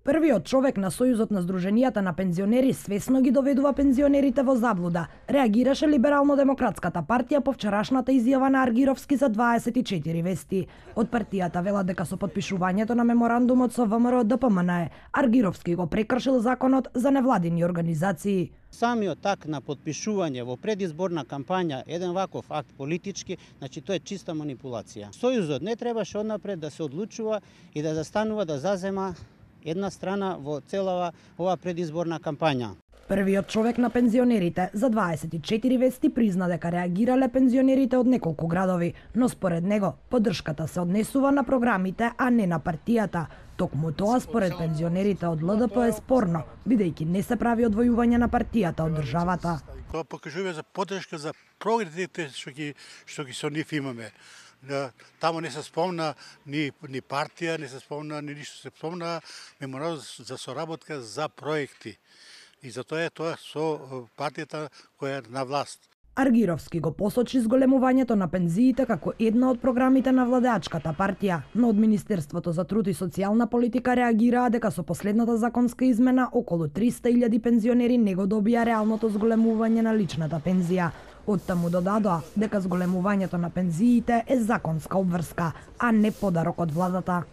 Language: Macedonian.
Првиот човек на Сојузот на Сдруженијата на пензионери свесно ги доведува пензионерите во заблуда, реагираше Либерално-демократската партија по вчерашната изјава на Аргировски за 24 вести. Од партијата вела дека со подпишувањето на меморандумот со ВМРО ДПМН Аргировски го прекршил законот за невладини организации. Самиот так на подпишување во предизборна кампања, еден ваков акт политички, значи тоа е чиста манипулација. Сојузот не требаше однапред да се одлучува и да застанува да зазема една страна во целава ова предизборна кампања. Првиот човек на пензионерите за 24 вести призна дека реагирале пензионерите од неколку градови, но според него поддршката се однесува на програмите, а не на партијата. Токму тоа според пензионерите од ЛДП е спорно, бидејќи не се прави одвојување на партијата од државата. Тоа покажува за поддршка за програмите што ги што ги со нив имаме. Таму не се спомна ни, ни партија, не се спомна ни ништо, се спомна меморандум за соработка за проекти. И за тоа е тоа со партијата која е на власт. Аргировски го посочи зголемувањето на пензиите како една од програмите на владеачката партија, но од Министерството за труд и социјална политика реагираа дека со последната законска измена околу 300.000 пензионери не го добија реалното зголемување на личната пензија таму додадоа дека зголемувањето на пензиите е законска обврска, а не подарок од владата.